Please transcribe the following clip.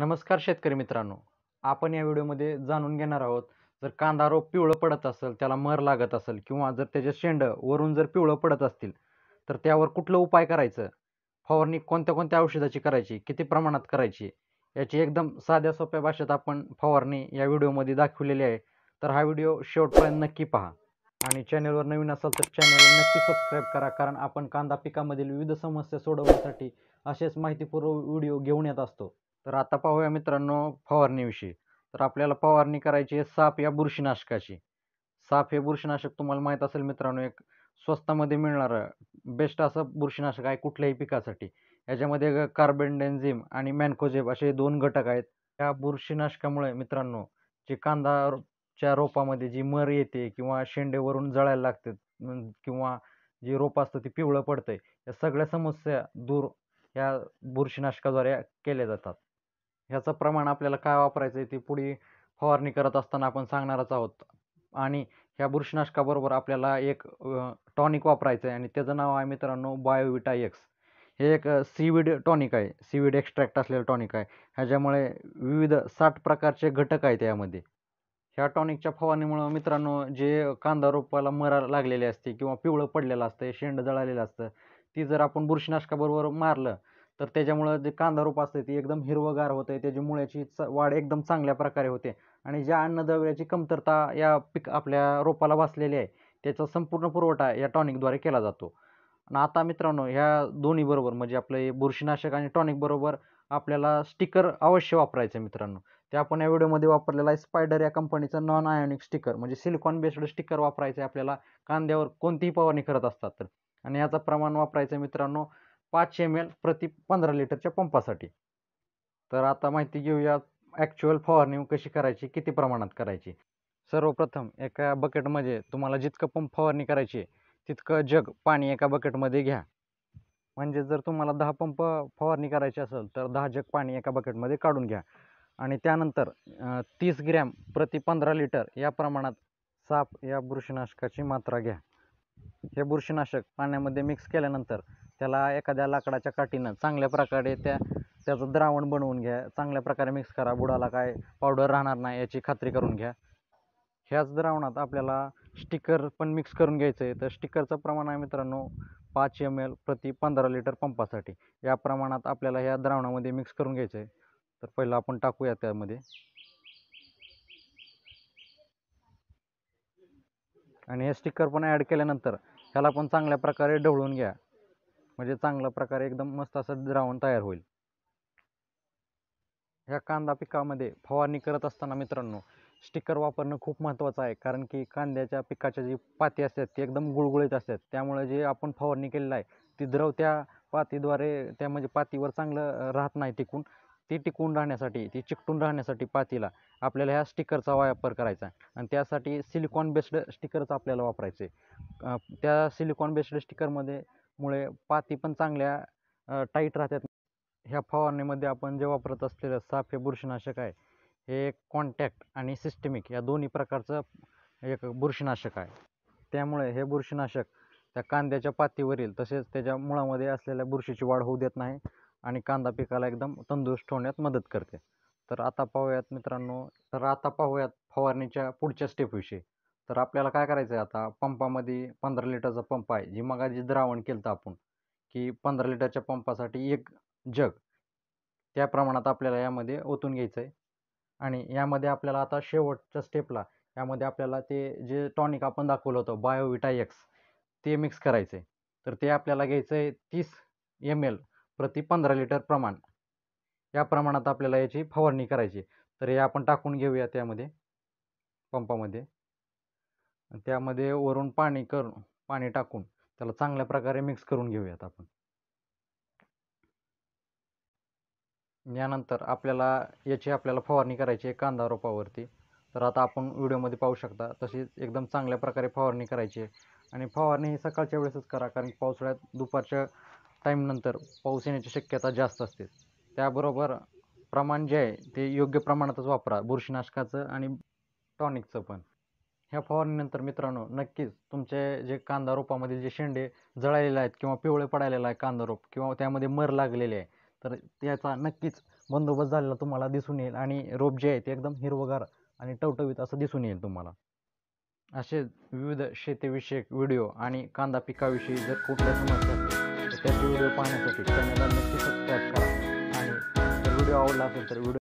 नमस्कार शेतकरी मित्रांनो आपण या व्हिडिओमध्ये जाणून घेणार आहोत जर कांदा रोप पिवळं पडत असेल त्याला मर लागत असेल किंवा जर त्याचे शेंड वरून जर पिवळं पडत असतील तर त्यावर कुठलं उपाय करायचं फवारणी कोणत्या कोणत्या औषधाची करायची किती प्रमाणात करायची याची एकदम साध्या सोप्या भाषेत आपण फवारणी या व्हिडिओमध्ये दाखवलेली आहे तर हा व्हिडिओ शेवटपर्यंत नक्की पहा आणि चॅनेलवर नवीन असाल तर चॅनल नक्की सबस्क्राईब करा कारण आपण कांदा पिकामधील विविध समस्या सोडवण्यासाठी असेच माहितीपूर्व व्हिडिओ घेऊन येत असतो तर आता पाहूया मित्रांनो फवारणीविषयी तर आपल्याला फवारणी करायची आहे साप या बुरशीनाशकाची साप हे बुरशीनाशक तुम्हाला माहीत असेल मित्रांनो एक स्वस्तामध्ये मिळणारं बेस्ट असं बुरशीनाशक आहे कुठल्याही पिकासाठी याच्यामध्ये कार्बेंडेन्झिम आणि मॅनकोजेब असे दोन घटक आहेत या बुरशीनाशकामुळे मित्रांनो जे कांदाच्या रोपामध्ये जी मर येते किंवा शेंडेवरून जळायला लागते किंवा जी रोप असतं ते पिवळं पडतंय या सगळ्या समस्या दूर ह्या बुरशीनाशकाद्वारे केल्या जातात ह्याचं प्रमाण आपल्याला काय वापरायचं आहे ते पुढे फवारणी करत असताना आपण सांगणारच आहोत आणि ह्या बुरशीनाशकाबरोबर आपल्याला एक टॉनिक वापरायचं आहे आणि त्याचं नाव आहे मित्रांनो बायोविटा एक्स हे एक सीविड टॉनिक आहे सीविड एक्स्ट्रॅक्ट असलेलं टॉनिक आहे ह्याच्यामुळे विविध साठ प्रकारचे घटक आहेत यामध्ये ह्या टॉनिकच्या फवारणीमुळं मित्रांनो जे कांदा रोपाला मरा लागलेले असते किंवा पिवळं पडलेलं असतं शेंड जळालेलं असतं ती जर आपण बुरशीनाशकाबरोबर मारलं तर त्याच्यामुळं जे कांदा रोप असतं ती एकदम हिरवंगार होतं त्याची मुळ्याची च वाढ एकदम चांगल्या प्रकारे होते आणि ज्या अन्नद्रव्याची कमतरता या पिक आपल्या रोपाला भासलेली आहे त्याचा संपूर्ण पुरवठा या टॉनिकद्वारे केला जातो आणि आता मित्रांनो ह्या दोन्हीबरोबर म्हणजे आपलं बुरशीनाशक आणि टॉनिक बरोबर आपल्याला स्टिकर अवश्य वापरायचं आहे मित्रांनो ते आपण या व्हिडिओमध्ये वापरलेला आहे स्पायडर या कंपनीचं नॉन आयोनिक स्टिकर म्हणजे सिलिकॉन बेस्ड स्टिकर वापरायचं आहे आपल्याला कांद्यावर कोणतीही फवारणी करत असतात तर आणि याचं प्रमाण वापरायचं मित्रांनो पाचशे एम एल प्रति पंधरा लिटरच्या पंपासाठी तर आता माहिती घेऊया ॲक्च्युअल फवारणी कशी करायची किती प्रमाणात करायची सर्वप्रथम एका बकेटमध्ये तुम्हाला जितकं पंप फवारणी करायची तितकं जग पाणी एका बकेटमध्ये घ्या म्हणजे जर तुम्हाला दहा पंप फवारणी करायची असेल तर दहा जग पाणी एका बकेटमध्ये काढून घ्या आणि त्यानंतर तीस ग्रॅम प्रति पंधरा लिटर या प्रमाणात साप या बुरशीनाशकाची मात्रा घ्या हे बुरशीनाशक पाण्यामध्ये मिक्स केल्यानंतर त्याला एखाद्या लाकडाच्या काठीनं चांगल्या प्रकारे त्या त्याचं द्रावण बनवून घ्या चांगल्या प्रकारे मिक्स करा बुडाला काय पावडर राहणार नाही याची खात्री करून घ्या ह्याच द्रावणात आपल्याला स्टिकर पण मिक्स करून घ्यायचं आहे तर स्टिकरचं प्रमाण आहे मित्रांनो पाच एम एल प्रति पंधरा लिटर पंपासाठी या प्रमाणात आपल्याला ह्या द्रावणामध्ये मिक्स करून घ्यायचं आहे तर पहिलं आपण टाकूया त्यामध्ये आणि हे स्टिकर पण ॲड केल्यानंतर ह्याला पण चांगल्या प्रकारे ढवळून घ्या म्हणजे चांगल्या प्रकारे एकदम मस्त असं द्रावण तयार होईल ह्या कांदा पिकामध्ये फवारणी करत असताना मित्रांनो स्टिकर वापरणं खूप महत्त्वाचं आहे कारण की कांद्याच्या पिकाच्या जी पाती असतात ती एकदम गुळगुळीत असतात त्यामुळे जे आपण फवारणी केलेलं आहे ती द्रव त्या पातीद्वारे त्या म्हणजे पातीवर चांगलं राहत नाही टिकून ती टिकून राहण्यासाठी ती चिकटून राहण्यासाठी पातीला आपल्याला ह्या स्टिकरचा वापर करायचा आणि त्यासाठी सिलिकॉन बेस्ड स्टिकरच आपल्याला वापरायचे त्या सिलिकॉन बेस्ड स्टिकरमध्ये मुळे पाती पण चांगल्या टाईट राहतात ह्या फवारणीमध्ये आपण जे वापरत असलेलं साफ हे बुरशीनाशक आहे हे कॉन्टॅक्ट आणि सिस्टमिक या दोन्ही प्रकारचं एक बुरशीनाशक आहे त्यामुळे हे बुरशीनाशक त्या कांद्याच्या पातीवरील तसेच त्याच्या मुळामध्ये असलेल्या बुरशीची वाढ होऊ देत नाही आणि कांदा पिकाला एकदम तंदुरुस्त होण्यात मदत करते तर आता पाहूयात मित्रांनो तर आता पाहूयात फवारणीच्या पुढच्या स्टेपविषयी तर आपल्याला काय करायचं आहे आता पंपामध्ये पंधरा लिटरचा पंप आहे जी मगाशी द्रावण केलं आपण की पंधरा लिटरच्या पंपासाठी एक जग त्या प्रमाणात आपल्याला यामध्ये ओतून घ्यायचं आहे आणि यामध्ये आपल्याला आता शेवटच्या स्टेपला यामध्ये आपल्याला ते जे टॉनिक आपण दाखवलं होतं बायोविटा एक्स ते मिक्स करायचं आहे तर ते आपल्याला घ्यायचं आहे तीस एम एल प्रति पंधरा लिटर प्रमाण या प्रमाणात आपल्याला याची फवारणी करायची तर हे आपण टाकून घेऊया त्यामध्ये पंपामध्ये त्यामध्ये वरून पाणी करून पाणी टाकून त्याला चांगल्या प्रकारे मिक्स करून घेऊयात आपण यानंतर आपल्याला याची आपल्याला फवारणी करायची आहे कांदा रोपावरती तर आता आपण व्हिडिओमध्ये पाहू शकता तशी एकदम चांगल्या प्रकारे फवारणी करायची आहे आणि फवारणी ही सकाळच्या वेळेसच करा कारण पावसाळ्यात दुपारच्या टाईमनंतर पाऊस येण्याची शक्यता जास्त असते त्याबरोबर प्रमाण जे आहे ते योग्य प्रमाणातच वापरा बुरशीनाशकाचं आणि टॉनिकचं पण ह्या फवारणीनंतर मित्रांनो नक्कीच तुमचे जे कांदा रोपामध्ये जे शेंडे जळालेले आहेत किंवा पिवळे पडायलेला आहे कांदा रोप किंवा त्यामध्ये मर लागलेले आहे तर त्याचा नक्कीच बंदोबस्त झालेला तुम्हाला दिसून येईल आणि रोप जे आहे ते एकदम हिरवगार आणि टवटवीत असं दिसून येईल तुम्हाला असे विविध शेतीविषयक व्हिडिओ आणि कांदा पिकाविषयी जर कुठल्या समस्या असतील तर त्याचे व्हिडिओ पाहण्यासाठी चॅनलला नक्की सबस्क्राईब करा आणि व्हिडिओ आवडला असेल तर व्हिडिओ